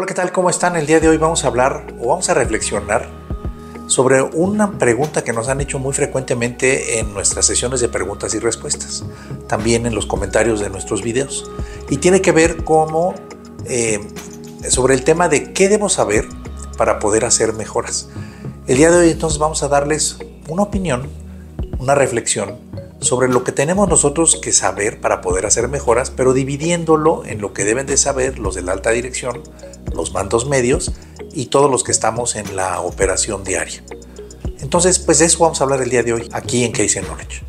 Hola, ¿qué tal? ¿Cómo están? El día de hoy vamos a hablar o vamos a reflexionar sobre una pregunta que nos han hecho muy frecuentemente en nuestras sesiones de preguntas y respuestas, también en los comentarios de nuestros videos. Y tiene que ver cómo, eh, sobre el tema de qué debo saber para poder hacer mejoras. El día de hoy entonces vamos a darles una opinión, una reflexión sobre lo que tenemos nosotros que saber para poder hacer mejoras, pero dividiéndolo en lo que deben de saber los de la alta dirección, los mandos medios y todos los que estamos en la operación diaria. Entonces, pues eso vamos a hablar el día de hoy aquí en Case Knowledge.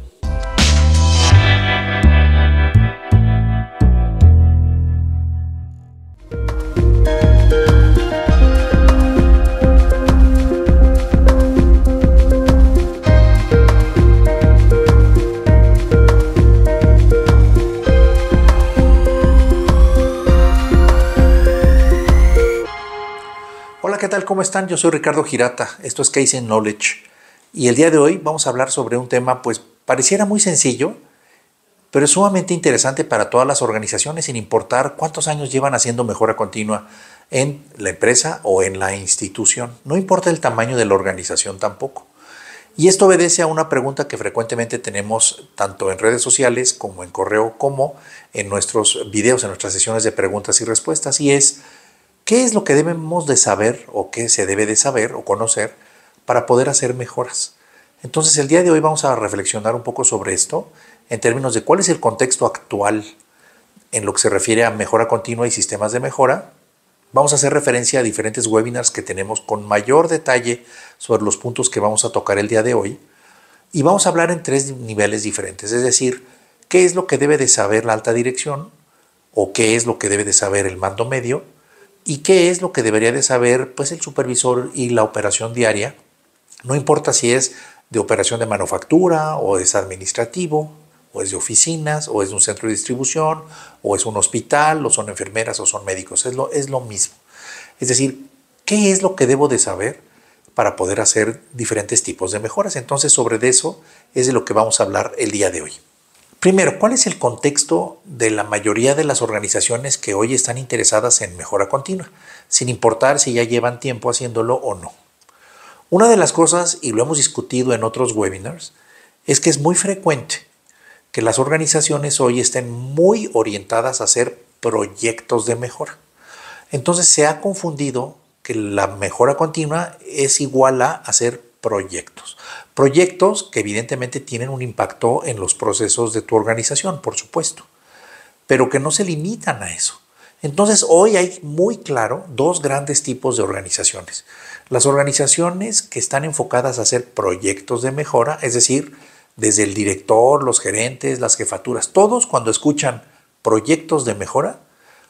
tal? ¿Cómo están? Yo soy Ricardo Girata, esto es Case in Knowledge y el día de hoy vamos a hablar sobre un tema pues pareciera muy sencillo, pero es sumamente interesante para todas las organizaciones sin importar cuántos años llevan haciendo mejora continua en la empresa o en la institución, no importa el tamaño de la organización tampoco. Y esto obedece a una pregunta que frecuentemente tenemos tanto en redes sociales como en correo como en nuestros videos, en nuestras sesiones de preguntas y respuestas y es ¿Qué es lo que debemos de saber o qué se debe de saber o conocer para poder hacer mejoras? Entonces el día de hoy vamos a reflexionar un poco sobre esto en términos de cuál es el contexto actual en lo que se refiere a mejora continua y sistemas de mejora. Vamos a hacer referencia a diferentes webinars que tenemos con mayor detalle sobre los puntos que vamos a tocar el día de hoy y vamos a hablar en tres niveles diferentes, es decir, qué es lo que debe de saber la alta dirección o qué es lo que debe de saber el mando medio ¿Y qué es lo que debería de saber pues, el supervisor y la operación diaria? No importa si es de operación de manufactura o es administrativo o es de oficinas o es un centro de distribución o es un hospital o son enfermeras o son médicos, es lo, es lo mismo. Es decir, ¿qué es lo que debo de saber para poder hacer diferentes tipos de mejoras? Entonces sobre eso es de lo que vamos a hablar el día de hoy. Primero, ¿cuál es el contexto de la mayoría de las organizaciones que hoy están interesadas en mejora continua, sin importar si ya llevan tiempo haciéndolo o no? Una de las cosas, y lo hemos discutido en otros webinars, es que es muy frecuente que las organizaciones hoy estén muy orientadas a hacer proyectos de mejora. Entonces se ha confundido que la mejora continua es igual a hacer proyectos. Proyectos que evidentemente tienen un impacto en los procesos de tu organización, por supuesto, pero que no se limitan a eso. Entonces hoy hay muy claro dos grandes tipos de organizaciones. Las organizaciones que están enfocadas a hacer proyectos de mejora, es decir, desde el director, los gerentes, las jefaturas, todos cuando escuchan proyectos de mejora,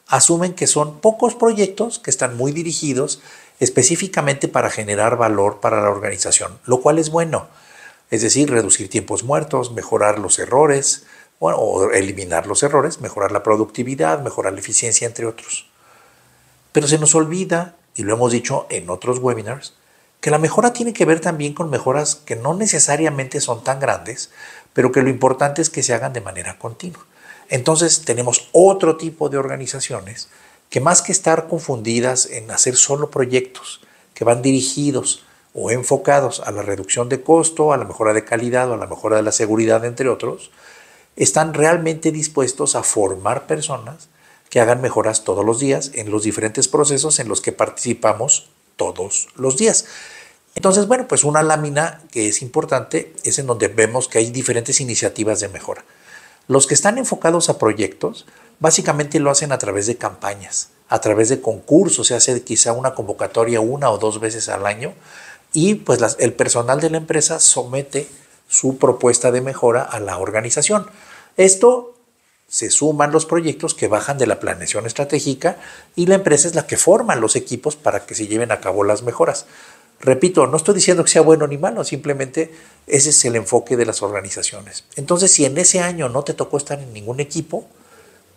asumen que son pocos proyectos que están muy dirigidos específicamente para generar valor para la organización, lo cual es bueno. Es decir, reducir tiempos muertos, mejorar los errores, o eliminar los errores, mejorar la productividad, mejorar la eficiencia, entre otros. Pero se nos olvida, y lo hemos dicho en otros webinars, que la mejora tiene que ver también con mejoras que no necesariamente son tan grandes, pero que lo importante es que se hagan de manera continua. Entonces tenemos otro tipo de organizaciones que más que estar confundidas en hacer solo proyectos que van dirigidos o enfocados a la reducción de costo, a la mejora de calidad o a la mejora de la seguridad, entre otros, están realmente dispuestos a formar personas que hagan mejoras todos los días en los diferentes procesos en los que participamos todos los días. Entonces, bueno, pues una lámina que es importante es en donde vemos que hay diferentes iniciativas de mejora. Los que están enfocados a proyectos Básicamente lo hacen a través de campañas, a través de concursos, se hace quizá una convocatoria una o dos veces al año y pues el personal de la empresa somete su propuesta de mejora a la organización. Esto se suman los proyectos que bajan de la planeación estratégica y la empresa es la que forma los equipos para que se lleven a cabo las mejoras. Repito, no estoy diciendo que sea bueno ni malo, simplemente ese es el enfoque de las organizaciones. Entonces, si en ese año no te tocó estar en ningún equipo,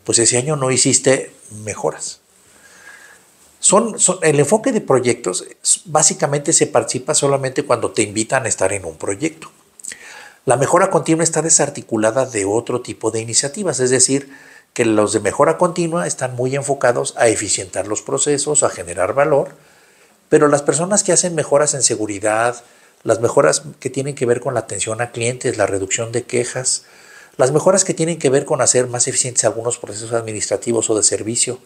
pues ese año no hiciste mejoras. el enfoque de proyectos básicamente se participa solamente cuando te invitan a estar en un proyecto. La mejora continua está desarticulada de otro tipo de iniciativas, es decir, que los de mejora continua están muy enfocados a eficientar los procesos, a generar valor, pero las personas que hacen mejoras en seguridad, las mejoras que tienen que ver con la atención a clientes, la reducción de quejas, las mejoras que tienen que ver con hacer más eficientes algunos procesos administrativos o de servicio,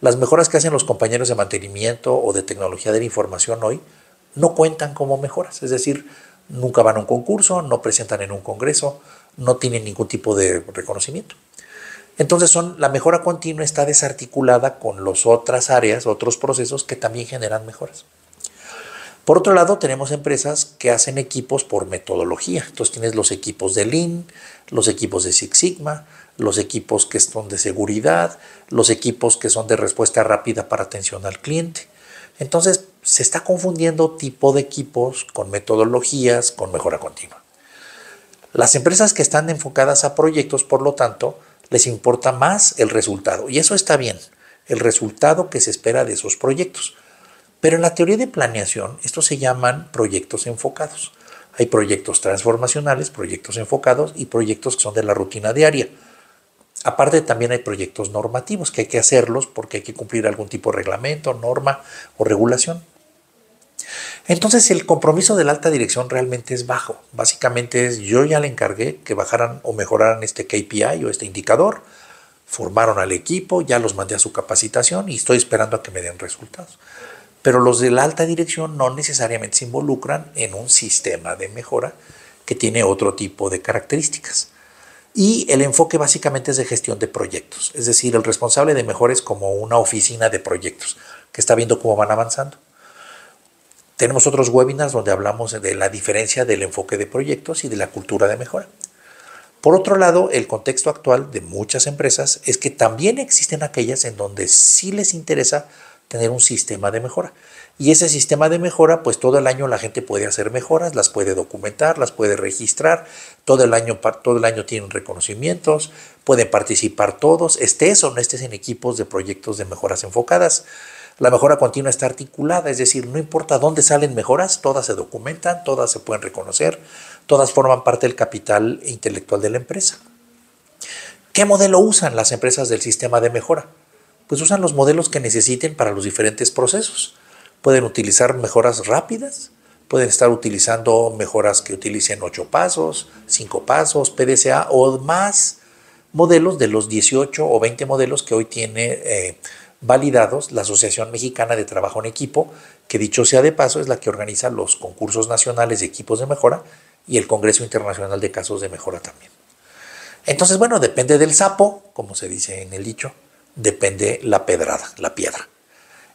las mejoras que hacen los compañeros de mantenimiento o de tecnología de la información hoy, no cuentan como mejoras, es decir, nunca van a un concurso, no presentan en un congreso, no tienen ningún tipo de reconocimiento. Entonces son, la mejora continua está desarticulada con las otras áreas, otros procesos que también generan mejoras. Por otro lado, tenemos empresas que hacen equipos por metodología. Entonces tienes los equipos de Lean, los equipos de Six Sigma, los equipos que son de seguridad, los equipos que son de respuesta rápida para atención al cliente. Entonces se está confundiendo tipo de equipos con metodologías, con mejora continua. Las empresas que están enfocadas a proyectos, por lo tanto, les importa más el resultado. Y eso está bien, el resultado que se espera de esos proyectos. Pero en la teoría de planeación, estos se llaman proyectos enfocados. Hay proyectos transformacionales, proyectos enfocados y proyectos que son de la rutina diaria. Aparte también hay proyectos normativos que hay que hacerlos porque hay que cumplir algún tipo de reglamento, norma o regulación. Entonces el compromiso de la alta dirección realmente es bajo. Básicamente es yo ya le encargué que bajaran o mejoraran este KPI o este indicador. Formaron al equipo, ya los mandé a su capacitación y estoy esperando a que me den resultados pero los de la alta dirección no necesariamente se involucran en un sistema de mejora que tiene otro tipo de características. Y el enfoque básicamente es de gestión de proyectos, es decir, el responsable de mejora es como una oficina de proyectos que está viendo cómo van avanzando. Tenemos otros webinars donde hablamos de la diferencia del enfoque de proyectos y de la cultura de mejora. Por otro lado, el contexto actual de muchas empresas es que también existen aquellas en donde sí les interesa tener un sistema de mejora. Y ese sistema de mejora, pues todo el año la gente puede hacer mejoras, las puede documentar, las puede registrar, todo el año, todo el año tienen reconocimientos, pueden participar todos, estés o no estés en equipos de proyectos de mejoras enfocadas. La mejora continua está articulada, es decir, no importa dónde salen mejoras, todas se documentan, todas se pueden reconocer, todas forman parte del capital intelectual de la empresa. ¿Qué modelo usan las empresas del sistema de mejora? pues usan los modelos que necesiten para los diferentes procesos. Pueden utilizar mejoras rápidas, pueden estar utilizando mejoras que utilicen ocho pasos, cinco pasos, PDCA o más modelos de los 18 o 20 modelos que hoy tiene eh, validados la Asociación Mexicana de Trabajo en Equipo, que dicho sea de paso es la que organiza los concursos nacionales de equipos de mejora y el Congreso Internacional de Casos de Mejora también. Entonces, bueno, depende del sapo, como se dice en el dicho, depende la pedrada, la piedra.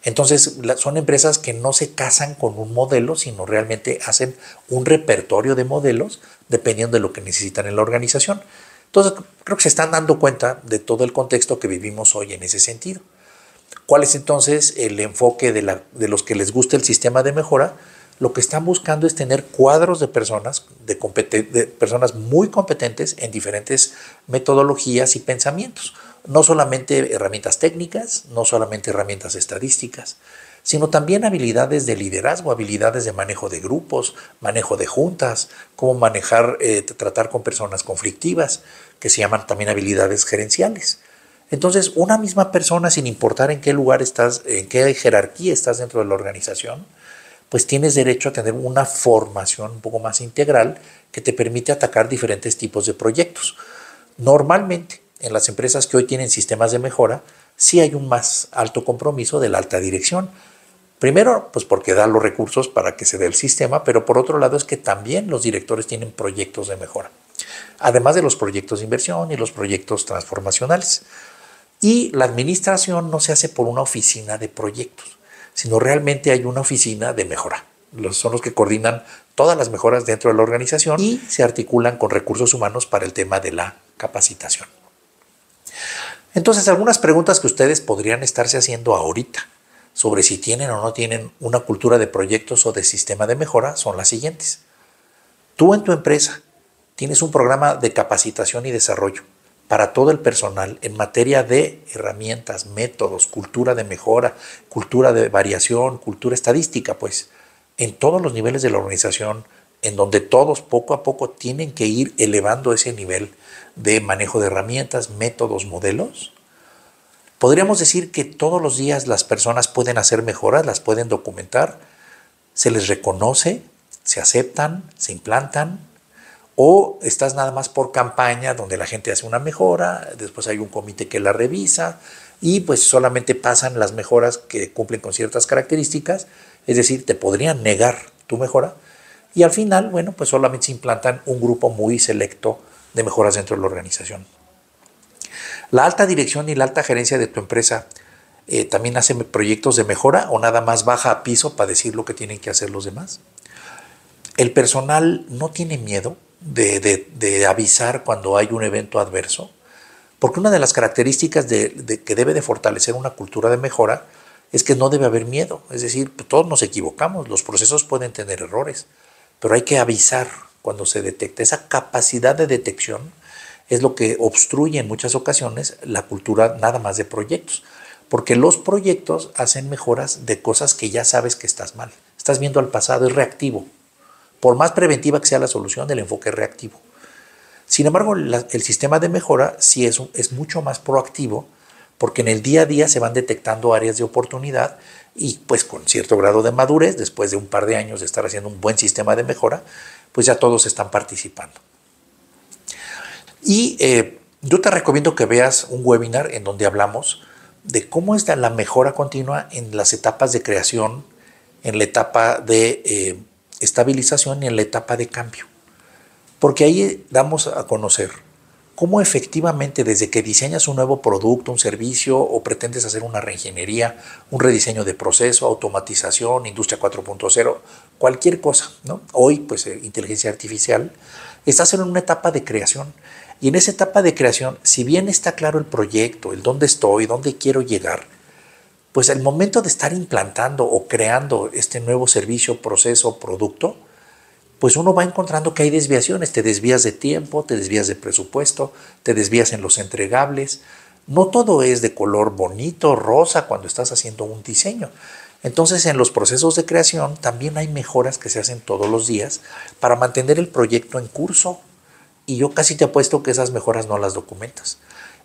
Entonces, son empresas que no se casan con un modelo, sino realmente hacen un repertorio de modelos dependiendo de lo que necesitan en la organización. Entonces, creo que se están dando cuenta de todo el contexto que vivimos hoy en ese sentido. ¿Cuál es entonces el enfoque de, los que les gusta el sistema de mejora? Lo que están buscando es tener cuadros de personas, de personas muy competentes en diferentes metodologías y pensamientos no solamente herramientas técnicas, no solamente herramientas estadísticas, sino también habilidades de liderazgo, habilidades de manejo de grupos, manejo de juntas, cómo manejar, eh, tratar con personas conflictivas, que se llaman también habilidades gerenciales. Entonces, una misma persona, sin importar en qué lugar estás, en qué jerarquía estás dentro de la organización, pues tienes derecho a tener una formación un poco más integral que te permite atacar diferentes tipos de proyectos. Normalmente, en las empresas que hoy tienen sistemas de mejora, sí hay un más alto compromiso de la alta dirección. Primero, pues porque da los recursos para que se dé el sistema, pero por otro lado es que también los directores tienen proyectos de mejora, además de los proyectos de inversión y los proyectos transformacionales. Y la administración no se hace por una oficina de proyectos, sino realmente hay una oficina de mejora. son los que coordinan todas las mejoras dentro de la organización y se articulan con recursos humanos para el tema de la capacitación. Entonces, algunas preguntas que ustedes podrían estarse haciendo ahorita sobre si tienen o no tienen una cultura de proyectos o de sistema de mejora son las siguientes. Tú en tu empresa tienes un programa de capacitación y desarrollo para todo el personal en materia de herramientas, métodos, cultura de mejora, cultura de variación, cultura estadística, pues, en todos los niveles de la organización, en donde todos poco a poco tienen que ir elevando ese nivel de manejo de herramientas, métodos, modelos. Podríamos decir que todos los días las personas pueden hacer mejoras, las pueden documentar, se les reconoce, se aceptan, se implantan, o estás nada más por campaña donde la gente hace una mejora, después hay un comité que la revisa y pues solamente pasan las mejoras que cumplen con ciertas características, es decir, te podrían negar tu mejora y al final, bueno, pues solamente se implantan un grupo muy selecto de mejoras dentro de la organización. La alta dirección y la alta gerencia de tu empresa eh, también hacen proyectos de mejora o nada más baja a piso para decir lo que tienen que hacer los demás. El personal no tiene miedo de, avisar cuando hay un evento adverso, porque una de las características de, que debe de fortalecer una cultura de mejora es que no debe haber miedo. Es decir, pues, todos nos equivocamos, los procesos pueden tener errores, pero hay que avisar cuando se detecta. Esa capacidad de detección es lo que obstruye en muchas ocasiones la cultura nada más de proyectos, porque los proyectos hacen mejoras de cosas que ya sabes que estás mal. Estás viendo al pasado, es reactivo. Por más preventiva que sea la solución, el enfoque es reactivo. Sin embargo, el sistema de mejora sí es, es mucho más proactivo, porque en el día a día se van detectando áreas de oportunidad y pues con cierto grado de madurez, después de un par de años de estar haciendo un buen sistema de mejora, pues ya todos están participando. Y eh, yo te recomiendo que veas un webinar en donde hablamos de cómo es la mejora continua en las etapas de creación, en la etapa de eh, estabilización y en la etapa de cambio. Porque ahí damos a conocer cómo efectivamente desde que diseñas un nuevo producto, un servicio o pretendes hacer una reingeniería, un rediseño de proceso, automatización, industria 4.0, cualquier cosa, ¿no? Hoy, pues, eh, inteligencia artificial, estás en una etapa de creación. Y en esa etapa de creación, si bien está claro el proyecto, el dónde estoy, dónde quiero llegar, pues el momento de estar implantando o creando este nuevo servicio, proceso, producto, pues uno va encontrando que hay desviaciones, te desvías de tiempo, te desvías de presupuesto, te desvías en los entregables. No todo es de color bonito, rosa, cuando estás haciendo un diseño. Entonces en los procesos de creación también hay mejoras que se hacen todos los días para mantener el proyecto en curso y yo casi te apuesto que esas mejoras no las documentas.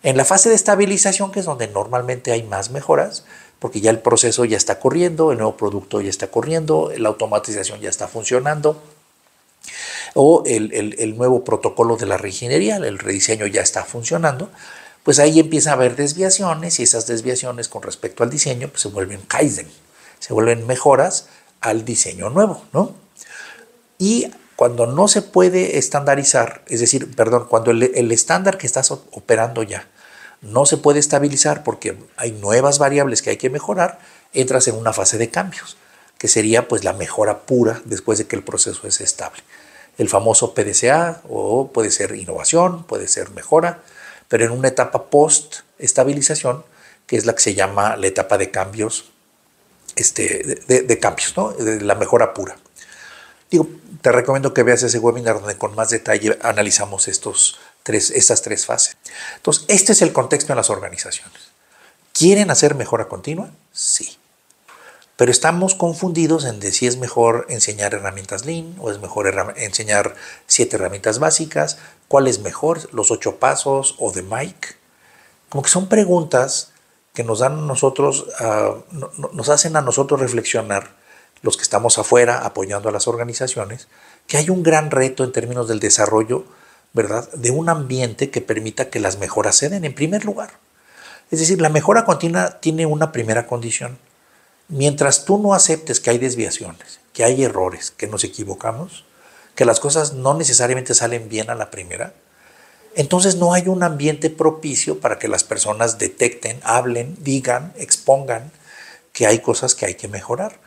En la fase de estabilización, que es donde normalmente hay más mejoras, porque ya el proceso ya está corriendo, el nuevo producto ya está corriendo, la automatización ya está funcionando, o el, nuevo protocolo de la reingeniería, el rediseño ya está funcionando, pues ahí empieza a haber desviaciones y esas desviaciones con respecto al diseño pues, se vuelven Kaizen, se vuelven mejoras al diseño nuevo, Y cuando no se puede estandarizar, es decir, perdón, cuando el, el estándar que estás operando ya no se puede estabilizar porque hay nuevas variables que hay que mejorar, entras en una fase de cambios, que sería pues la mejora pura después de que el proceso es estable el famoso PDCA, o puede ser innovación, puede ser mejora, pero en una etapa post-estabilización, que es la que se llama la etapa de cambios, este, de, cambios, ¿no? de la mejora pura. Digo, te recomiendo que veas ese webinar donde con más detalle analizamos estos tres, estas tres fases. Entonces, este es el contexto en las organizaciones. ¿Quieren hacer mejora continua? Sí pero estamos confundidos en de si es mejor enseñar herramientas Lean o es mejor enseñar siete herramientas básicas, cuál es mejor, los ocho pasos o de Mike. Como que son preguntas que nos dan nosotros, ah, nos hacen a nosotros reflexionar, los que estamos afuera apoyando a las organizaciones, que hay un gran reto en términos del desarrollo, ¿verdad?, de un ambiente que permita que las mejoras se den en primer lugar. Es decir, la mejora continua tiene una primera condición, Mientras tú no aceptes que hay desviaciones, que hay errores, que nos equivocamos, que las cosas no necesariamente salen bien a la primera, entonces no hay un ambiente propicio para que las personas detecten, hablen, digan, expongan que hay cosas que hay que mejorar.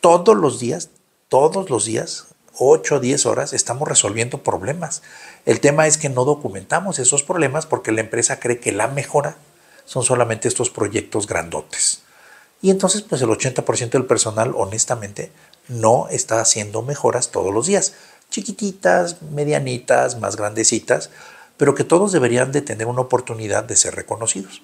Todos los días, todos los días, 8 o 10 horas, estamos resolviendo problemas. El tema es que no documentamos esos problemas porque la empresa cree que la mejora son solamente estos proyectos grandotes. Y entonces, pues el 80% del personal, honestamente, no está haciendo mejoras todos los días. Chiquititas, medianitas, más grandecitas, pero que todos deberían de tener una oportunidad de ser reconocidos.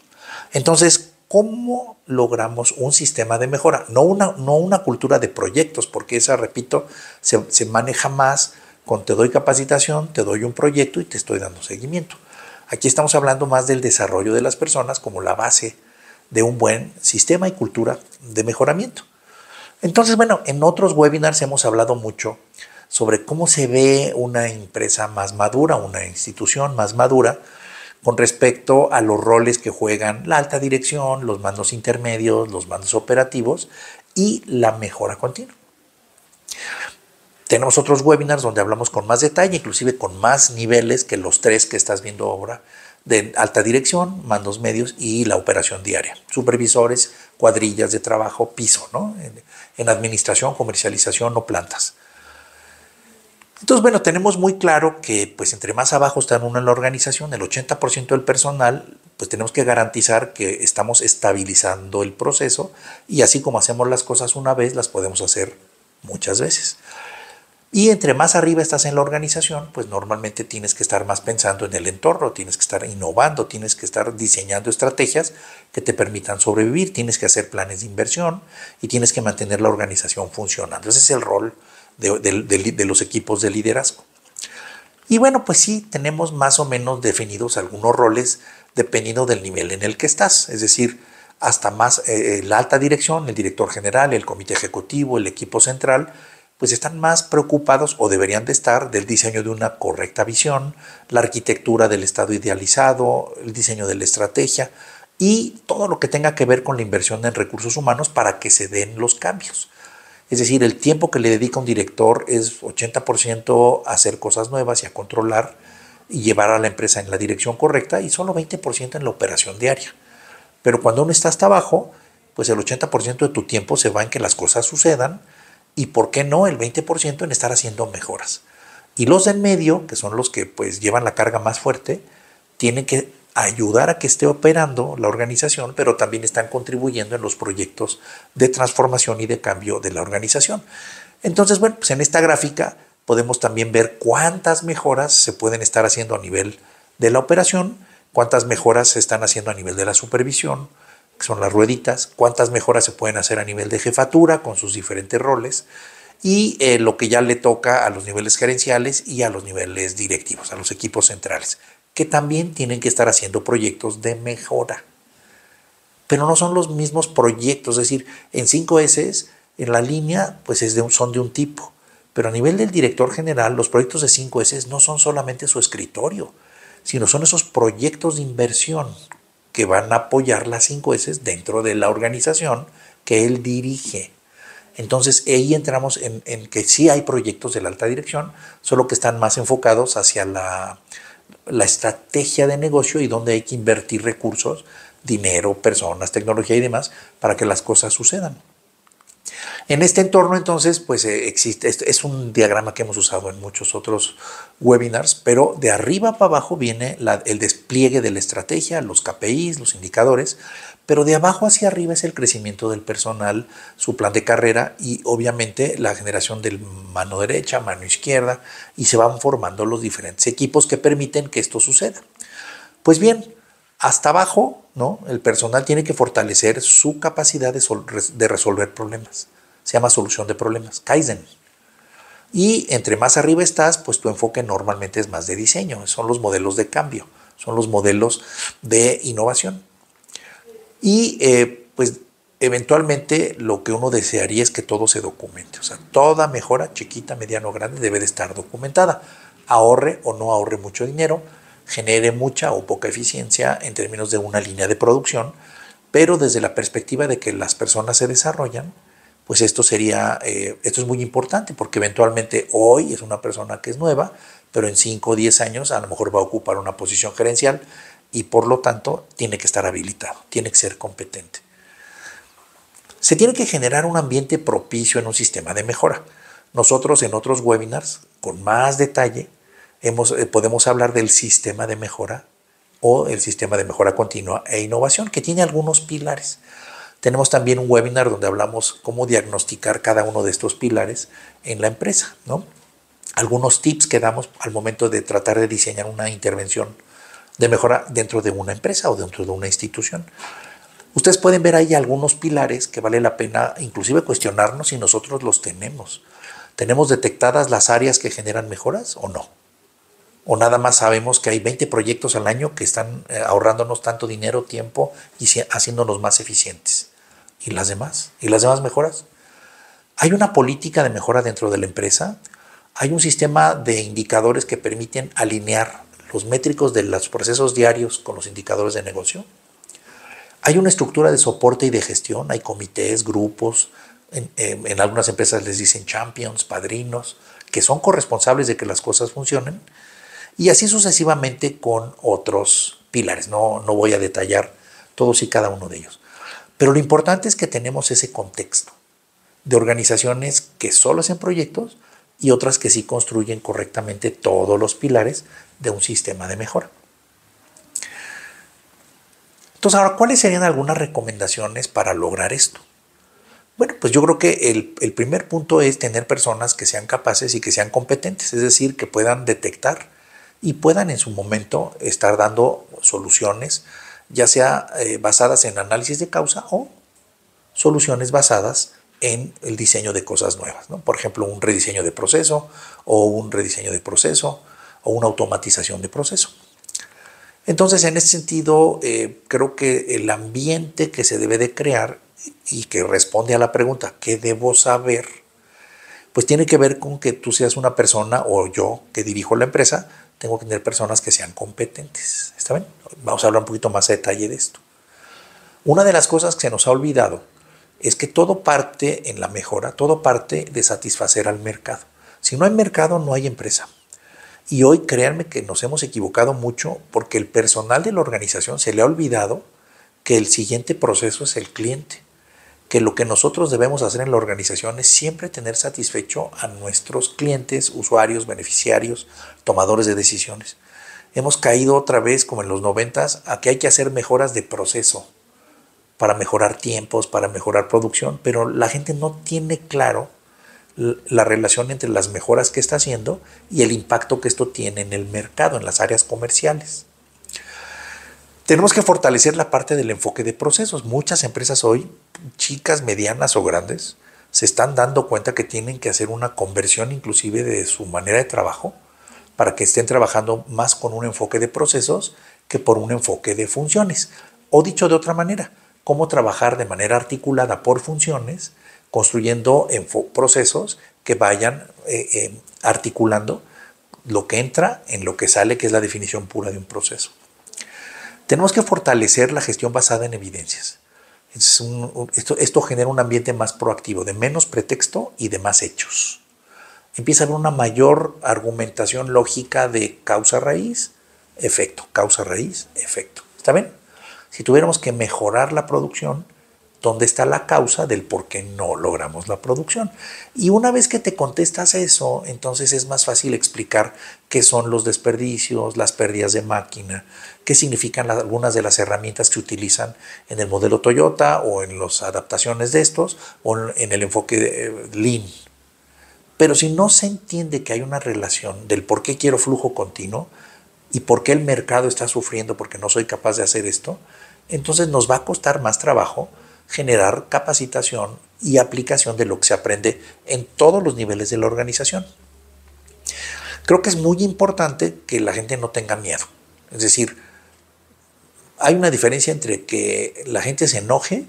Entonces, ¿cómo logramos un sistema de mejora? No una, no una cultura de proyectos, porque esa, repito, se, se maneja más con te doy capacitación, te doy un proyecto y te estoy dando seguimiento. Aquí estamos hablando más del desarrollo de las personas como la base de un buen sistema y cultura de mejoramiento. Entonces, bueno, en otros webinars hemos hablado mucho sobre cómo se ve una empresa más madura, una institución más madura, con respecto a los roles que juegan la alta dirección, los mandos intermedios, los mandos operativos y la mejora continua. Tenemos otros webinars donde hablamos con más detalle, inclusive con más niveles que los tres que estás viendo ahora de alta dirección, mandos medios y la operación diaria. Supervisores, cuadrillas de trabajo, piso, ¿no? En, administración, comercialización o plantas. Entonces, bueno, tenemos muy claro que pues entre más abajo está uno en la organización, el 80% del personal, pues tenemos que garantizar que estamos estabilizando el proceso y así como hacemos las cosas una vez, las podemos hacer muchas veces. Y entre más arriba estás en la organización, pues normalmente tienes que estar más pensando en el entorno, tienes que estar innovando, tienes que estar diseñando estrategias que te permitan sobrevivir, tienes que hacer planes de inversión y tienes que mantener la organización funcionando. Ese es el rol de, los equipos de liderazgo. Y bueno, pues sí, tenemos más o menos definidos algunos roles dependiendo del nivel en el que estás. Es decir, hasta más eh, eh, la alta dirección, el director general, el comité ejecutivo, el equipo central, pues están más preocupados o deberían de estar del diseño de una correcta visión, la arquitectura del estado idealizado, el diseño de la estrategia y todo lo que tenga que ver con la inversión en recursos humanos para que se den los cambios. Es decir, el tiempo que le dedica un director es 80% a hacer cosas nuevas y a controlar y llevar a la empresa en la dirección correcta y solo 20% en la operación diaria. Pero cuando uno está hasta abajo, pues el 80% de tu tiempo se va en que las cosas sucedan y por qué no el 20% en estar haciendo mejoras. Y los de en medio, que son los que pues llevan la carga más fuerte, tienen que ayudar a que esté operando la organización, pero también están contribuyendo en los proyectos de transformación y de cambio de la organización. Entonces, bueno, pues en esta gráfica podemos también ver cuántas mejoras se pueden estar haciendo a nivel de la operación, cuántas mejoras se están haciendo a nivel de la supervisión, que son las rueditas, cuántas mejoras se pueden hacer a nivel de jefatura con sus diferentes roles y eh, lo que ya le toca a los niveles gerenciales y a los niveles directivos, a los equipos centrales, que también tienen que estar haciendo proyectos de mejora. Pero no son los mismos proyectos, es decir, en 5S, en la línea, pues es de son de un tipo. Pero a nivel del director general, los proyectos de 5S no son solamente su escritorio, sino son esos proyectos de inversión que van a apoyar las cinco S dentro de la organización que él dirige. Entonces ahí entramos en, que sí hay proyectos de la alta dirección, solo que están más enfocados hacia la estrategia de negocio y donde hay que invertir recursos, dinero, personas, tecnología y demás para que las cosas sucedan. En este entorno, entonces, pues eh, existe, es un diagrama que hemos usado en muchos otros webinars, pero de arriba para abajo viene el despliegue de la estrategia, los KPIs, los indicadores, pero de abajo hacia arriba es el crecimiento del personal, su plan de carrera y obviamente la generación del mano derecha, mano izquierda, y se van formando los diferentes equipos que permiten que esto suceda. Pues bien, hasta abajo, ¿no? El personal tiene que fortalecer su capacidad de, resolver problemas. Se llama solución de problemas, Kaizen. Y entre más arriba estás, pues tu enfoque normalmente es más de diseño, son los modelos de cambio, son los modelos de innovación. Y eh, pues eventualmente lo que uno desearía es que todo se documente, o sea, toda mejora chiquita, mediana o grande debe de estar documentada, ahorre o no ahorre mucho dinero, genere mucha o poca eficiencia en términos de una línea de producción, pero desde la perspectiva de que las personas se desarrollan, pues esto sería, eh, esto es muy importante porque eventualmente hoy es una persona que es nueva, pero en 5 o 10 años a lo mejor va a ocupar una posición gerencial y por lo tanto tiene que estar habilitado, tiene que ser competente. Se tiene que generar un ambiente propicio en un sistema de mejora. Nosotros en otros webinars, con más detalle, eh, podemos hablar del sistema de mejora o el sistema de mejora continua e innovación, que tiene algunos pilares. Tenemos también un webinar donde hablamos cómo diagnosticar cada uno de estos pilares en la empresa, ¿no? Algunos tips que damos al momento de tratar de diseñar una intervención de mejora dentro de una empresa o dentro de una institución. Ustedes pueden ver ahí algunos pilares que vale la pena inclusive cuestionarnos si nosotros los tenemos. ¿Tenemos detectadas las áreas que generan mejoras o no? o nada más sabemos que hay 20 proyectos al año que están eh, ahorrándonos tanto dinero, tiempo y haciéndonos más eficientes. ¿Y las demás? ¿Y las demás mejoras? Hay una política de mejora dentro de la empresa. Hay un sistema de indicadores que permiten alinear los métricos de los procesos diarios con los indicadores de negocio. Hay una estructura de soporte y de gestión. Hay comités, grupos. En, en algunas empresas les dicen champions, padrinos, que son corresponsables de que las cosas funcionen y así sucesivamente con otros pilares. No, voy a detallar todos y cada uno de ellos. Pero lo importante es que tenemos ese contexto de organizaciones que solo hacen proyectos y otras que sí construyen correctamente todos los pilares de un sistema de mejora. Entonces, ahora, ¿cuáles serían algunas recomendaciones para lograr esto? Bueno, pues yo creo que el, el primer punto es tener personas que sean capaces y que sean competentes, es decir, que puedan detectar y puedan en su momento estar dando soluciones, ya sea eh, basadas en análisis de causa o soluciones basadas en el diseño de cosas nuevas. Por ejemplo, un rediseño de proceso o un rediseño de proceso o una automatización de proceso. Entonces, en ese sentido, eh, creo que el ambiente que se debe de crear y que responde a la pregunta, ¿qué debo saber? Pues tiene que ver con que tú seas una persona o yo que dirijo la empresa, tengo que tener personas que sean competentes. ¿Está bien? Vamos a hablar un poquito más a detalle de esto. Una de las cosas que se nos ha olvidado es que todo parte en la mejora, todo parte de satisfacer al mercado. Si no hay mercado, no hay empresa. Y hoy créanme que nos hemos equivocado mucho porque el personal de la organización se le ha olvidado que el siguiente proceso es el cliente que lo que nosotros debemos hacer en la organización es siempre tener satisfecho a nuestros clientes, usuarios, beneficiarios, tomadores de decisiones. Hemos caído otra vez, como en los noventas, a que hay que hacer mejoras de proceso para mejorar tiempos, para mejorar producción, pero la gente no tiene claro la relación entre las mejoras que está haciendo y el impacto que esto tiene en el mercado, en las áreas comerciales tenemos que fortalecer la parte del enfoque de procesos. Muchas empresas hoy, chicas, medianas o grandes, se están dando cuenta que tienen que hacer una conversión inclusive de su manera de trabajo para que estén trabajando más con un enfoque de procesos que por un enfoque de funciones. O dicho de otra manera, cómo trabajar de manera articulada por funciones, construyendo procesos que vayan eh, eh, articulando lo que entra en lo que sale, que es la definición pura de un proceso. Tenemos que fortalecer la gestión basada en evidencias. esto, esto, genera un ambiente más proactivo, de menos pretexto y de más hechos. Empieza a haber una mayor argumentación lógica de causa-raíz, efecto, causa-raíz, efecto. ¿Está bien? Si tuviéramos que mejorar la producción, dónde está la causa del por qué no logramos la producción. Y una vez que te contestas eso, entonces es más fácil explicar qué son los desperdicios, las pérdidas de máquina, qué significan algunas de las herramientas que utilizan en el modelo Toyota o en las adaptaciones de estos o en el enfoque eh, Lean. Pero si no se entiende que hay una relación del por qué quiero flujo continuo y por qué el mercado está sufriendo porque no soy capaz de hacer esto, entonces nos va a costar más trabajo generar capacitación y aplicación de lo que se aprende en todos los niveles de la organización. Creo que es muy importante que la gente no tenga miedo. Es decir, hay una diferencia entre que la gente se enoje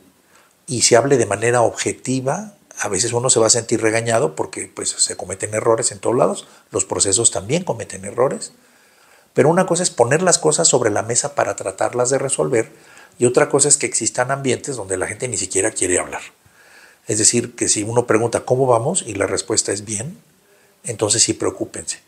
y se hable de manera objetiva. A veces uno se va a sentir regañado porque pues, se cometen errores en todos lados. Los procesos también cometen errores. Pero una cosa es poner las cosas sobre la mesa para tratarlas de resolver y otra cosa es que existan ambientes donde la gente ni siquiera quiere hablar. Es decir, que si uno pregunta cómo vamos y la respuesta es bien, entonces sí preocúpense.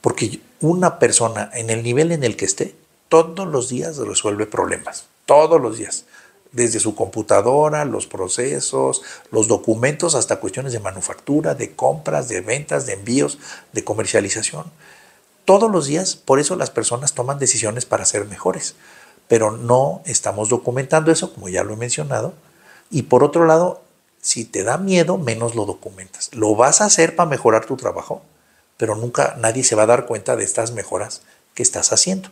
Porque una persona en el nivel en el que esté, todos los días resuelve problemas, todos los días. Desde su computadora, los procesos, los documentos, hasta cuestiones de manufactura, de compras, de ventas, de envíos, de comercialización. Todos los días, por eso las personas toman decisiones para ser mejores pero no estamos documentando eso, como ya lo he mencionado. Y por otro lado, si te da miedo, menos lo documentas. Lo vas a hacer para mejorar tu trabajo, pero nunca nadie se va a dar cuenta de estas mejoras que estás haciendo.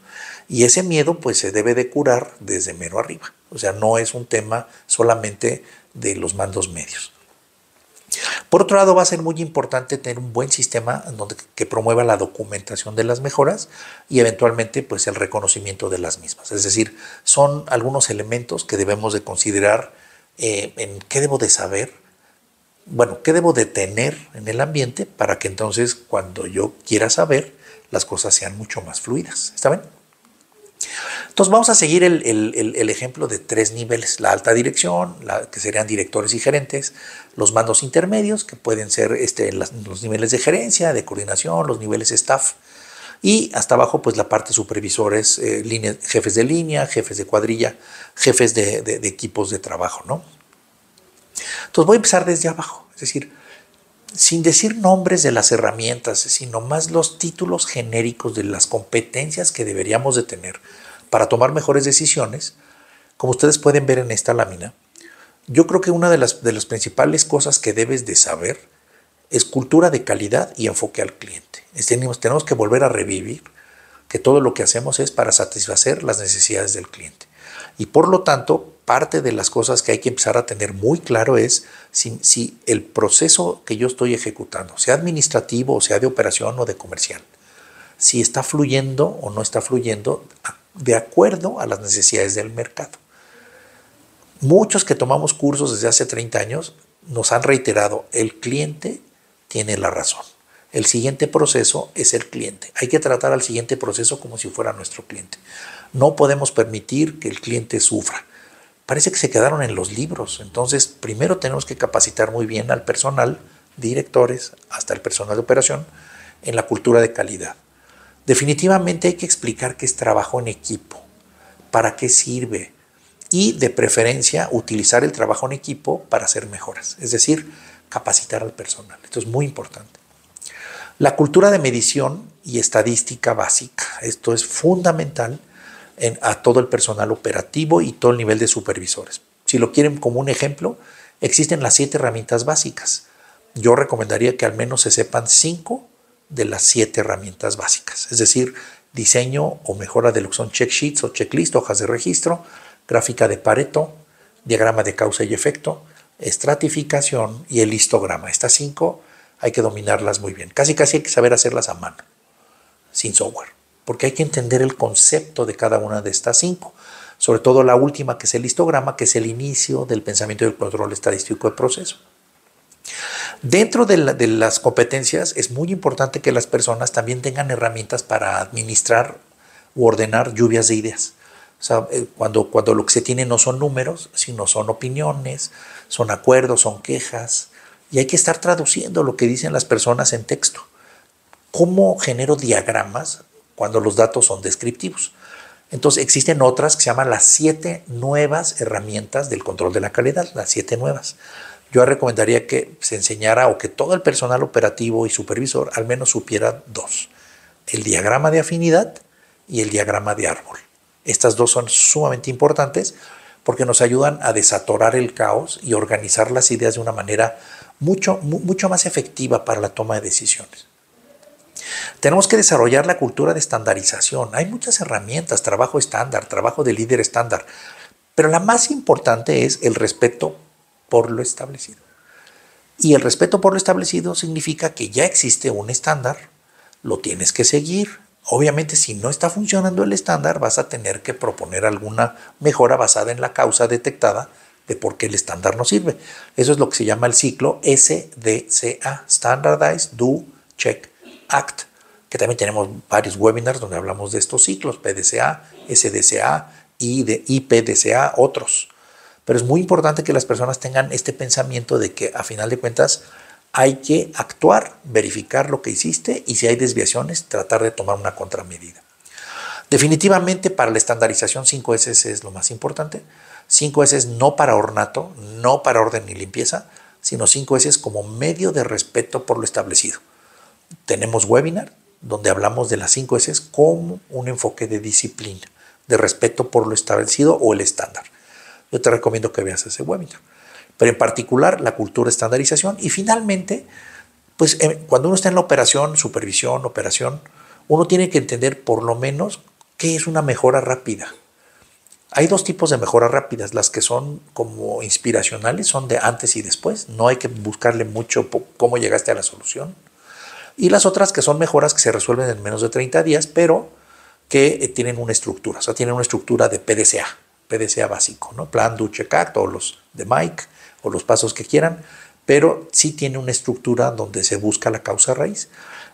Y ese miedo pues se debe de curar desde mero arriba. O sea, no es un tema solamente de los mandos medios. Por otro lado, va a ser muy importante tener un buen sistema donde, que promueva la documentación de las mejoras y eventualmente pues, el reconocimiento de las mismas. Es decir, son algunos elementos que debemos de considerar eh, en qué debo de saber, bueno, qué debo de tener en el ambiente para que entonces cuando yo quiera saber, las cosas sean mucho más fluidas. ¿Está bien? Entonces vamos a seguir el, ejemplo de tres niveles, la alta dirección, que serían directores y gerentes, los mandos intermedios, que pueden ser este, los niveles de gerencia, de coordinación, los niveles staff, y hasta abajo pues la parte supervisores, eh, jefes de línea, jefes de cuadrilla, jefes de, equipos de trabajo. ¿no? Entonces voy a empezar desde abajo, es decir, sin decir nombres de las herramientas, sino más los títulos genéricos de las competencias que deberíamos de tener para tomar mejores decisiones, como ustedes pueden ver en esta lámina, yo creo que una de las, de las principales cosas que debes de saber es cultura de calidad y enfoque al cliente. tenemos, tenemos que volver a revivir que todo lo que hacemos es para satisfacer las necesidades del cliente. Y por lo tanto, parte de las cosas que hay que empezar a tener muy claro es si, el proceso que yo estoy ejecutando, sea administrativo, sea de operación o de comercial, si está fluyendo o no está fluyendo de acuerdo a las necesidades del mercado. Muchos que tomamos cursos desde hace 30 años nos han reiterado, el cliente tiene la razón. El siguiente proceso es el cliente. Hay que tratar al siguiente proceso como si fuera nuestro cliente. No podemos permitir que el cliente sufra parece que se quedaron en los libros. Entonces, primero tenemos que capacitar muy bien al personal, directores, hasta el personal de operación, en la cultura de calidad. Definitivamente hay que explicar qué es trabajo en equipo, para qué sirve y de preferencia utilizar el trabajo en equipo para hacer mejoras, es decir, capacitar al personal. Esto es muy importante. La cultura de medición y estadística básica, esto es fundamental a todo el personal operativo y todo el nivel de supervisores. Si lo quieren como un ejemplo, existen las siete herramientas básicas. Yo recomendaría que al menos se sepan cinco de las siete herramientas básicas, es decir, diseño o mejora de lo que son check sheets o checklist, hojas de registro, gráfica de Pareto, diagrama de causa y efecto, estratificación y el histograma. Estas cinco hay que dominarlas muy bien. Casi casi hay que saber hacerlas a mano, sin software porque hay que entender el concepto de cada una de estas cinco, sobre todo la última que es el histograma, que es el inicio del pensamiento y el control estadístico del proceso. Dentro de, las competencias es muy importante que las personas también tengan herramientas para administrar u ordenar lluvias de ideas. Eh, cuando, cuando lo que se tiene no son números, sino son opiniones, son acuerdos, son quejas. Y hay que estar traduciendo lo que dicen las personas en texto. ¿Cómo genero diagramas cuando los datos son descriptivos. Entonces existen otras que se llaman las siete nuevas herramientas del control de la calidad, las siete nuevas. Yo recomendaría que se enseñara o que todo el personal operativo y supervisor al menos supiera dos, el diagrama de afinidad y el diagrama de árbol. Estas dos son sumamente importantes porque nos ayudan a desatorar el caos y organizar las ideas de una manera mucho, mucho más efectiva para la toma de decisiones. Tenemos que desarrollar la cultura de estandarización. Hay muchas herramientas, trabajo estándar, trabajo de líder estándar, pero la más importante es el respeto por lo establecido. Y el respeto por lo establecido significa que ya existe un estándar, lo tienes que seguir. Obviamente si no está funcionando el estándar vas a tener que proponer alguna mejora basada en la causa detectada de por qué el estándar no sirve. Eso es lo que se llama el ciclo SDCA, Standardize, Do, Check, Act, que también tenemos varios webinars donde hablamos de estos ciclos, PDCA, SDCA y de IPDCA, otros. Pero es muy importante que las personas tengan este pensamiento de que a final de cuentas hay que actuar, verificar lo que hiciste y si hay desviaciones, tratar de tomar una contramedida. Definitivamente para la estandarización 5S es lo más importante. 5S no para ornato, no para orden ni limpieza, sino 5S como medio de respeto por lo establecido tenemos webinar donde hablamos de las cinco S como un enfoque de disciplina, de respeto por lo establecido o el estándar. Yo te recomiendo que veas ese webinar. Pero en particular, la cultura de estandarización. Y finalmente, pues eh, cuando uno está en la operación, supervisión, operación, uno tiene que entender por lo menos qué es una mejora rápida. Hay dos tipos de mejoras rápidas, las que son como inspiracionales, son de antes y después, no hay que buscarle mucho cómo llegaste a la solución y las otras que son mejoras que se resuelven en menos de 30 días, pero que eh, tienen una estructura, o sea, tienen una estructura de PDCA, PDCA básico, ¿no? Plan, do, check, out o los de Mike, o los pasos que quieran, pero sí tiene una estructura donde se busca la causa raíz.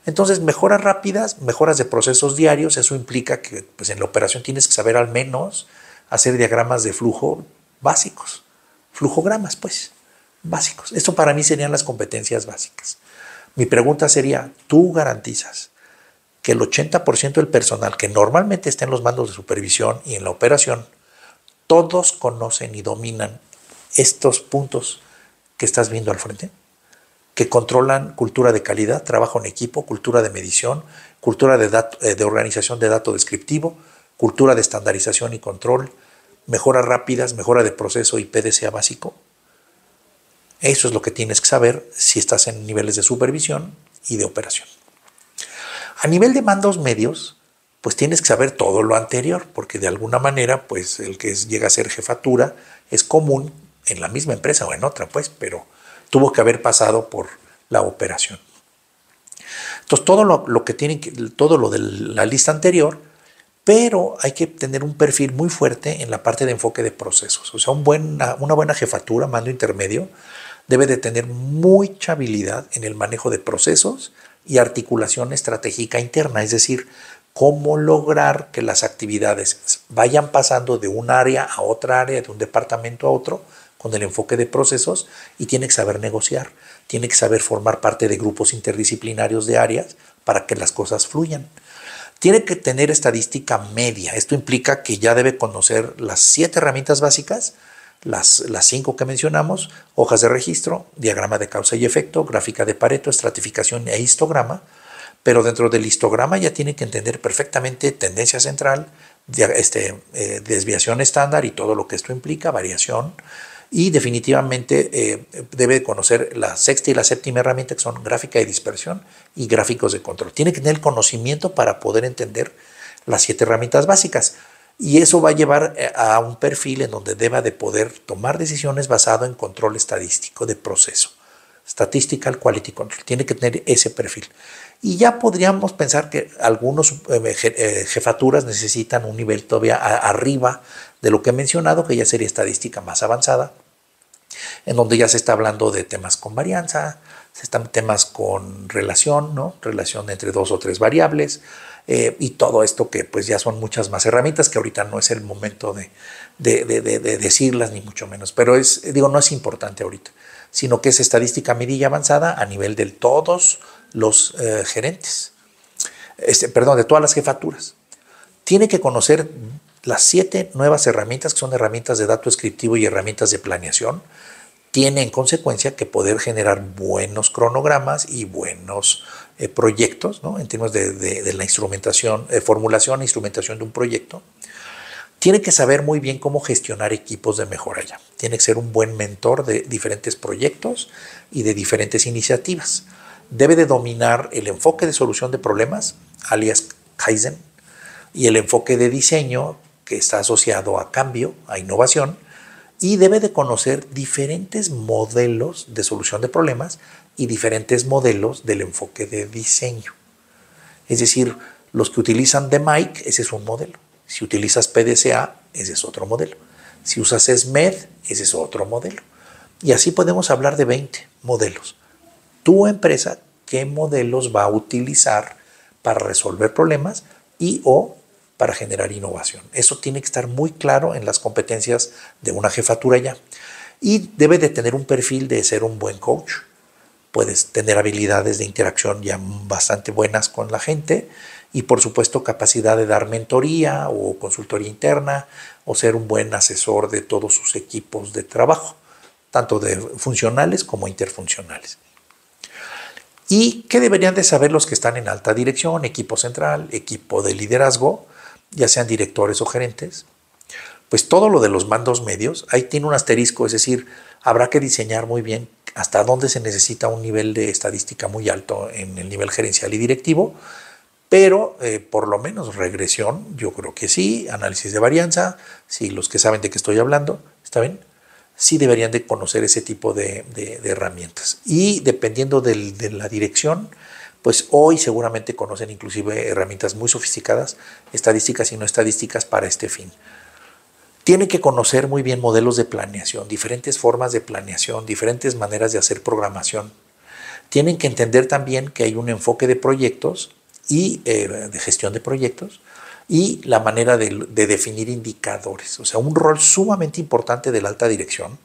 Entonces, mejoras rápidas, mejoras de procesos diarios, eso implica que pues, en la operación tienes que saber al menos hacer diagramas de flujo básicos, flujogramas, pues, básicos. Esto para mí serían las competencias básicas. Mi pregunta sería, ¿tú garantizas que el 80% del personal que normalmente está en los mandos de supervisión y en la operación, todos conocen y dominan estos puntos que estás viendo al frente? que controlan cultura de calidad, trabajo en equipo, cultura de medición, cultura de, eh, organización de dato descriptivo, cultura de estandarización y control, mejoras rápidas, mejora de proceso y PDCA básico. Eso es lo que tienes que saber si estás en niveles de supervisión y de operación. A nivel de mandos medios, pues tienes que saber todo lo anterior, porque de alguna manera, pues el que llega a ser jefatura es común en la misma empresa o en otra, pues, pero tuvo que haber pasado por la operación. Entonces, todo lo, que tiene, que, todo lo de la lista anterior, pero hay que tener un perfil muy fuerte en la parte de enfoque de procesos. O sea, una buena jefatura, mando intermedio, debe de tener mucha habilidad en el manejo de procesos y articulación estratégica interna, es decir, cómo lograr que las actividades vayan pasando de un área a otra área, de un departamento a otro, con el enfoque de procesos y tiene que saber negociar, tiene que saber formar parte de grupos interdisciplinarios de áreas para que las cosas fluyan. Tiene que tener estadística media. Esto implica que ya debe conocer las siete herramientas básicas las, cinco que mencionamos, hojas de registro, diagrama de causa y efecto, gráfica de Pareto, estratificación e histograma, pero dentro del histograma ya tiene que entender perfectamente tendencia central, este, eh, desviación estándar y todo lo que esto implica, variación, y definitivamente eh, debe conocer la sexta y la séptima herramienta que son gráfica de dispersión y gráficos de control. Tiene que tener el conocimiento para poder entender las siete herramientas básicas. Y eso va a llevar eh, a un perfil en donde deba de poder tomar decisiones basado en control estadístico de proceso. Statistical Quality Control. Tiene que tener ese perfil. Y ya podríamos pensar que algunas eh, eh, jefaturas necesitan un nivel todavía arriba de lo que he mencionado, que ya sería estadística más avanzada, en donde ya se está hablando de temas con varianza, se están temas con relación, ¿no? Relación entre dos o tres variables, eh, y todo esto que pues ya son muchas más herramientas que ahorita no es el momento de, de, de, decirlas ni mucho menos, pero es, eh, digo, no es importante ahorita, sino que es estadística mirilla avanzada a nivel de todos los eh, gerentes, este, perdón, de todas las jefaturas. Tiene que conocer las siete nuevas herramientas que son herramientas de dato descriptivo y herramientas de planeación tiene en consecuencia que poder generar buenos cronogramas y buenos eh, proyectos, ¿no? en términos de, la instrumentación, eh, formulación e instrumentación de un proyecto, tiene que saber muy bien cómo gestionar equipos de mejora ya. Tiene que ser un buen mentor de diferentes proyectos y de diferentes iniciativas. Debe de dominar el enfoque de solución de problemas, alias Kaizen, y el enfoque de diseño que está asociado a cambio, a innovación, y debe de conocer diferentes modelos de solución de problemas y diferentes modelos del enfoque de diseño. Es decir, los que utilizan de Mike, ese es un modelo. Si utilizas PDCA, ese es otro modelo. Si usas SMED, ese es otro modelo. Y así podemos hablar de 20 modelos. Tu empresa, ¿qué modelos va a utilizar para resolver problemas y o para generar innovación? Eso tiene que estar muy claro en las competencias de una jefatura ya. Y debe de tener un perfil de ser un buen coach, puedes tener habilidades de interacción ya bastante buenas con la gente y por supuesto capacidad de dar mentoría o consultoría interna o ser un buen asesor de todos sus equipos de trabajo, tanto de funcionales como interfuncionales. ¿Y qué deberían de saber los que están en alta dirección, equipo central, equipo de liderazgo, ya sean directores o gerentes? Pues todo lo de los mandos medios, ahí tiene un asterisco, es decir, habrá que diseñar muy bien hasta dónde se necesita un nivel de estadística muy alto en el nivel gerencial y directivo, pero eh, por lo menos regresión, yo creo que sí, análisis de varianza, si los que saben de qué estoy hablando, ¿está bien? Sí deberían de conocer ese tipo de, herramientas. Y dependiendo de la dirección, pues hoy seguramente conocen inclusive herramientas muy sofisticadas, estadísticas y no estadísticas para este fin tiene que conocer muy bien modelos de planeación, diferentes formas de planeación, diferentes maneras de hacer programación. Tienen que entender también que hay un enfoque de proyectos y eh, de gestión de proyectos y la manera de, de, definir indicadores. O sea, un rol sumamente importante de la alta dirección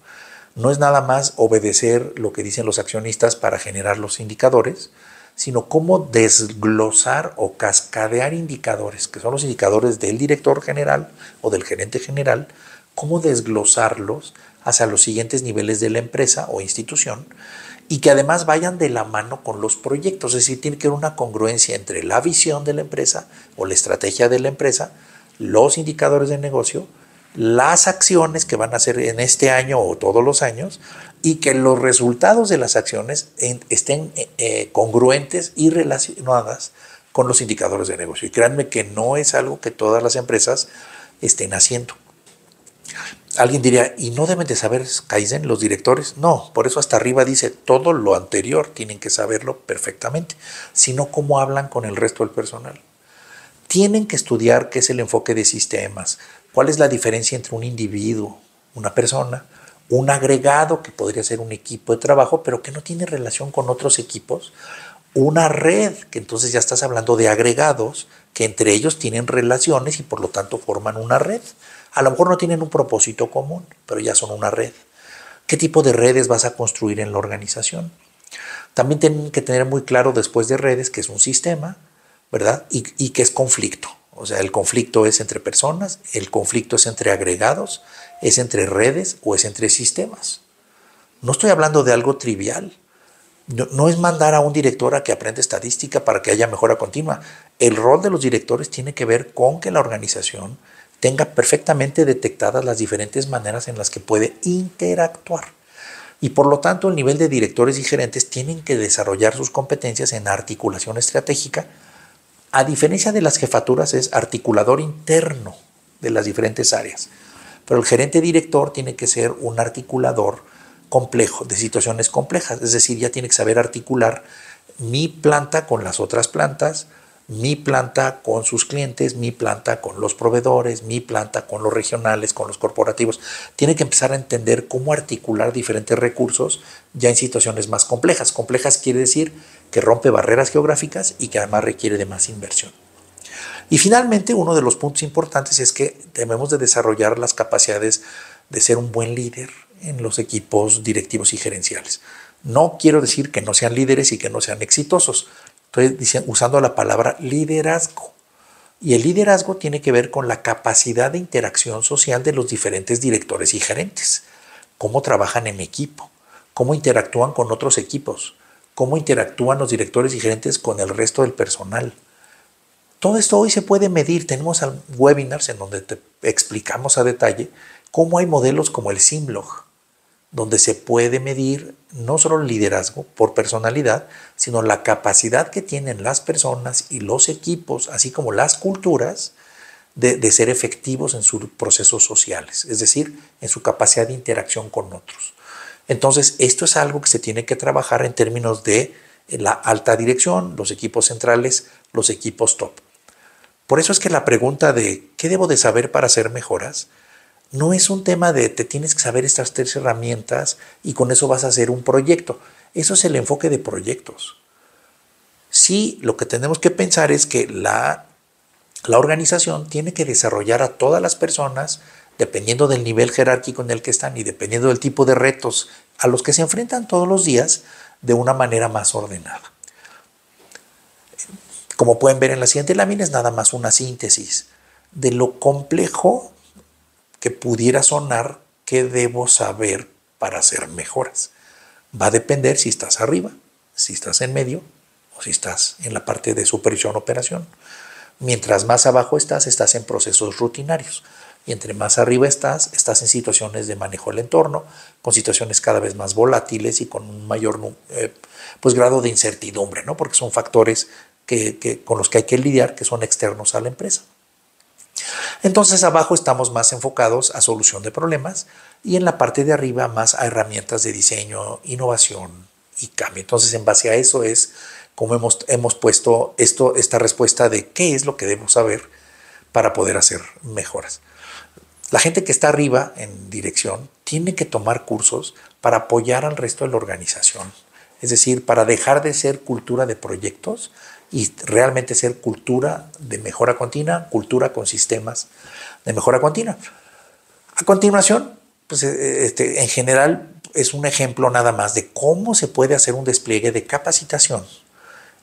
no es nada más obedecer lo que dicen los accionistas para generar los indicadores, sino cómo desglosar o cascadear indicadores, que son los indicadores del director general o del gerente general, cómo desglosarlos hacia los siguientes niveles de la empresa o institución y que además vayan de la mano con los proyectos, es decir, tiene que haber una congruencia entre la visión de la empresa o la estrategia de la empresa, los indicadores de negocio, las acciones que van a hacer en este año o todos los años y que los resultados de las acciones estén eh, eh, congruentes y relacionadas con los indicadores de negocio. Y créanme que no es algo que todas las empresas estén haciendo. Alguien diría, ¿y no deben de saber Kaizen los directores? No, por eso hasta arriba dice todo lo anterior, tienen que saberlo perfectamente, sino cómo hablan con el resto del personal. Tienen que estudiar qué es el enfoque de sistemas, cuál es la diferencia entre un individuo, una persona, un agregado que podría ser un equipo de trabajo, pero que no tiene relación con otros equipos, una red, que entonces ya estás hablando de agregados, que entre ellos tienen relaciones y por lo tanto forman una red. A lo mejor no tienen un propósito común, pero ya son una red. ¿Qué tipo de redes vas a construir en la organización? También tienen que tener muy claro después de redes que es un sistema, ¿verdad? Y, y que es conflicto. O sea, el conflicto es entre personas, el conflicto es entre agregados, es entre redes o es entre sistemas. No estoy hablando de algo trivial. No, es mandar a un director a que aprenda estadística para que haya mejora continua. El rol de los directores tiene que ver con que la organización tenga perfectamente detectadas las diferentes maneras en las que puede interactuar. Y por lo tanto, el nivel de directores y gerentes tienen que desarrollar sus competencias en articulación estratégica a diferencia de las jefaturas, es articulador interno de las diferentes áreas. Pero el gerente director tiene que ser un articulador complejo, de situaciones complejas. Es decir, ya tiene que saber articular mi planta con las otras plantas, mi planta con sus clientes, mi planta con los proveedores, mi planta con los regionales, con los corporativos. Tiene que empezar a entender cómo articular diferentes recursos ya en situaciones más complejas. Complejas quiere decir que rompe barreras geográficas y que además requiere de más inversión. Y finalmente, uno de los puntos importantes es que debemos de desarrollar las capacidades de ser un buen líder en los equipos directivos y gerenciales. No quiero decir que no sean líderes y que no sean exitosos. Entonces usando la palabra liderazgo. Y el liderazgo tiene que ver con la capacidad de interacción social de los diferentes directores y gerentes, cómo trabajan en equipo, cómo interactúan con otros equipos, cómo interactúan los directores y gerentes con el resto del personal. Todo esto hoy se puede medir. Tenemos webinars en donde te explicamos a detalle cómo hay modelos como el Simlog, donde se puede medir no solo el liderazgo por personalidad, sino la capacidad que tienen las personas y los equipos, así como las culturas, de ser efectivos en sus procesos sociales, es decir, en su capacidad de interacción con otros. Entonces, esto es algo que se tiene que trabajar en términos de eh, la alta dirección, los equipos centrales, los equipos top. Por eso es que la pregunta de ¿qué debo de saber para hacer mejoras? No es un tema de te tienes que saber estas tres herramientas y con eso vas a hacer un proyecto. Eso es el enfoque de proyectos. Sí, lo que tenemos que pensar es que la, la organización tiene que desarrollar a todas las personas dependiendo del nivel jerárquico en el que están y dependiendo del tipo de retos a los que se enfrentan todos los días, de una manera más ordenada. Como pueden ver en la siguiente lámina, es nada más una síntesis de lo complejo que pudiera sonar que debo saber para hacer mejoras. Va a depender si estás arriba, si estás en medio o si estás en la parte de supervisión operación. Mientras más abajo estás, estás en procesos rutinarios y entre más arriba estás, estás en situaciones de manejo del entorno, con situaciones cada vez más volátiles y con un mayor eh, pues, grado de incertidumbre, ¿no? porque son factores que, con los que hay que lidiar que son externos a la empresa. Entonces abajo estamos más enfocados a solución de problemas y en la parte de arriba más a herramientas de diseño, innovación y cambio. Entonces en base a eso es como hemos, puesto esto, esta respuesta de qué es lo que debemos saber para poder hacer mejoras. La gente que está arriba en dirección tiene que tomar cursos para apoyar al resto de la organización. Es decir, para dejar de ser cultura de proyectos y realmente ser cultura de mejora continua, cultura con sistemas de mejora continua. A continuación, pues, eh, eh, este, en general es un ejemplo nada más de cómo se puede hacer un despliegue de capacitación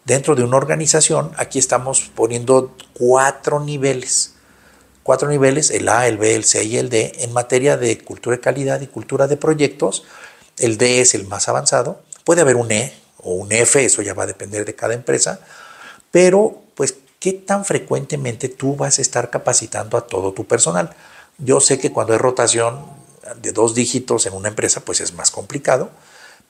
dentro de una organización. Aquí estamos poniendo cuatro niveles cuatro niveles, el A, el B, el C y el D, en materia de cultura de calidad y cultura de proyectos. El D es el más avanzado. Puede haber un E o un F, eso ya va a depender de cada empresa, pero pues qué tan frecuentemente tú vas a estar capacitando a todo tu personal. Yo sé que cuando hay rotación de dos dígitos en una empresa, pues es más complicado,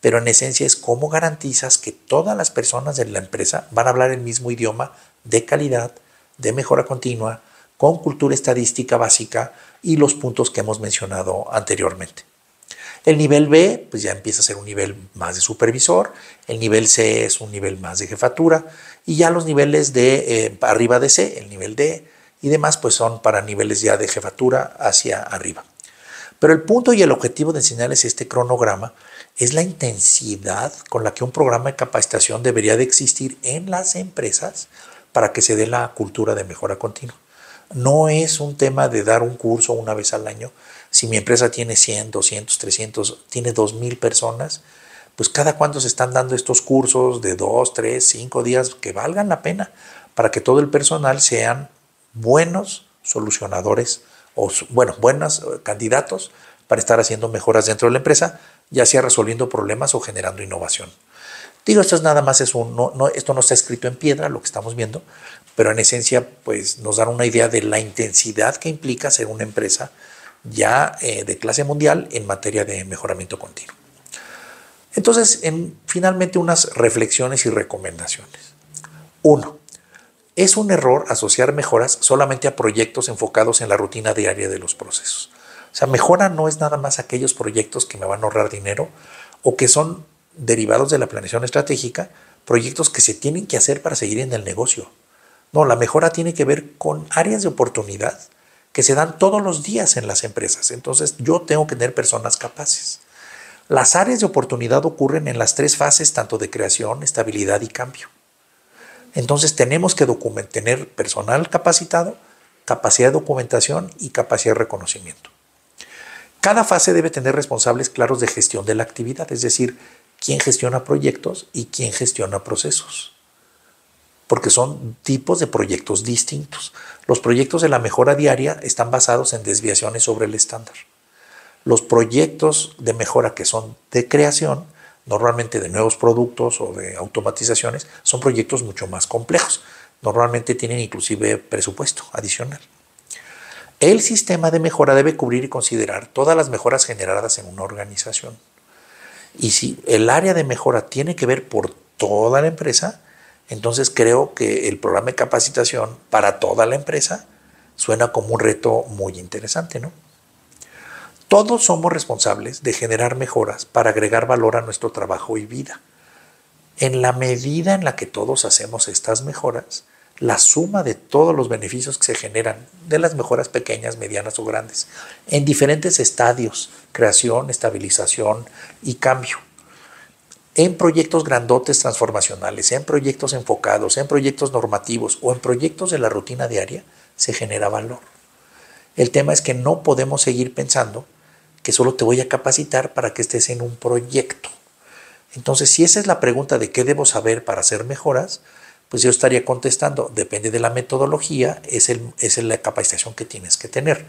pero en esencia es cómo garantizas que todas las personas de la empresa van a hablar el mismo idioma de calidad, de mejora continua, con cultura estadística básica y los puntos que hemos mencionado anteriormente. El nivel B, pues ya empieza a ser un nivel más de supervisor, el nivel C es un nivel más de jefatura y ya los niveles de eh, arriba de C, el nivel D y demás, pues son para niveles ya de jefatura hacia arriba. Pero el punto y el objetivo de enseñarles este cronograma es la intensidad con la que un programa de capacitación debería de existir en las empresas para que se dé la cultura de mejora continua. No es un tema de dar un curso una vez al año. Si mi empresa tiene 100, 200, 300, tiene 2.000 personas, pues cada cuánto se están dando estos cursos de 2, 3, 5 días que valgan la pena para que todo el personal sean buenos solucionadores o, bueno, buenos eh, candidatos para estar haciendo mejoras dentro de la empresa, ya sea resolviendo problemas o generando innovación. Digo, esto es nada más es un, no, esto no está escrito en piedra, lo que estamos viendo, pero en esencia pues, nos dan una idea de la intensidad que implica ser una empresa ya eh, de clase mundial en materia de mejoramiento continuo. Entonces, finalmente unas reflexiones y recomendaciones. Uno, es un error asociar mejoras solamente a proyectos enfocados en la rutina diaria de los procesos. O sea, mejora no es nada más aquellos proyectos que me van a ahorrar dinero o que son derivados de la planeación estratégica, proyectos que se tienen que hacer para seguir en el negocio. No, la mejora tiene que ver con áreas de oportunidad que se dan todos los días en las empresas. Entonces yo tengo que tener personas capaces. Las áreas de oportunidad ocurren en las tres fases, tanto de creación, estabilidad y cambio. Entonces tenemos que tener personal capacitado, capacidad de documentación y capacidad de reconocimiento. Cada fase debe tener responsables claros de gestión de la actividad, es decir, quién gestiona proyectos y quién gestiona procesos porque son tipos de proyectos distintos. Los proyectos de la mejora diaria están basados en desviaciones sobre el estándar. Los proyectos de mejora que son de creación, normalmente de nuevos productos o de automatizaciones, son proyectos mucho más complejos. Normalmente tienen inclusive presupuesto adicional. El sistema de mejora debe cubrir y considerar todas las mejoras generadas en una organización. Y si el área de mejora tiene que ver por toda la empresa, entonces creo que el programa de capacitación para toda la empresa suena como un reto muy interesante, Todos somos responsables de generar mejoras para agregar valor a nuestro trabajo y vida. En la medida en la que todos hacemos estas mejoras, la suma de todos los beneficios que se generan de las mejoras pequeñas, medianas o grandes, en diferentes estadios, creación, estabilización y cambio, en proyectos grandotes transformacionales, en proyectos enfocados, en proyectos normativos o en proyectos de la rutina diaria, se genera valor. El tema es que no podemos seguir pensando que solo te voy a capacitar para que estés en un proyecto. Entonces, si esa es la pregunta de qué debo saber para hacer mejoras, pues yo estaría contestando, depende de la metodología, es, es la capacitación que tienes que tener.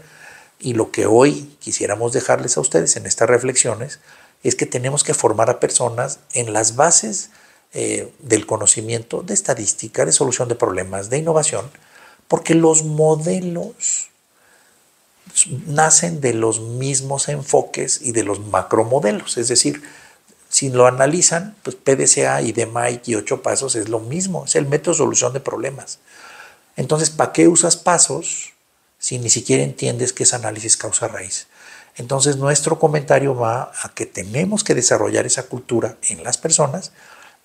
Y lo que hoy quisiéramos dejarles a ustedes en estas reflexiones es que tenemos que formar a personas en las bases eh, del conocimiento de estadística, de solución de problemas, de innovación, porque los modelos nacen de los mismos enfoques y de los macromodelos, es decir, si lo analizan, pues PDCA y DMAIC y ocho pasos es lo mismo, es el método de solución de problemas. Entonces, ¿para qué usas pasos si ni siquiera entiendes qué es análisis causa-raíz? Entonces nuestro comentario va a que tenemos que desarrollar esa cultura en las personas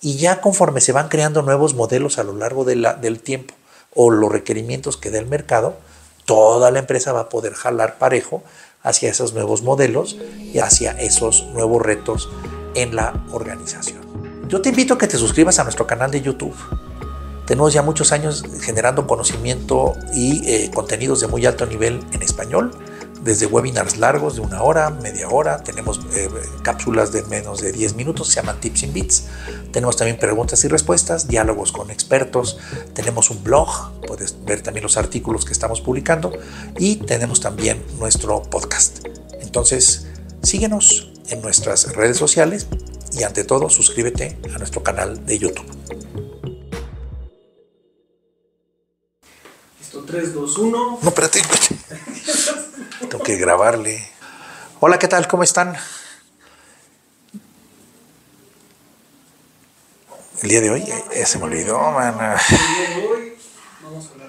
y ya conforme se van creando nuevos modelos a lo largo del tiempo o los requerimientos que da el mercado, toda la empresa va a poder jalar parejo hacia esos nuevos modelos y hacia esos nuevos retos en la organización. Yo te invito a que te suscribas a nuestro canal de YouTube. Tenemos ya muchos años generando conocimiento y eh, contenidos de muy alto nivel en español desde webinars largos de una hora, media hora, tenemos eh, cápsulas de menos de 10 minutos, se llaman Tips in Bits, tenemos también preguntas y respuestas, diálogos con expertos, tenemos un blog, puedes ver también los artículos que estamos publicando y tenemos también nuestro podcast. Entonces, síguenos en nuestras redes sociales y ante todo suscríbete a nuestro canal de YouTube. 3, 2, 1. No, espérate, Tengo que grabarle. Hola, ¿qué tal? ¿Cómo están? El día de hoy, eh, eh, se me olvidó, man. El día de hoy vamos a hablar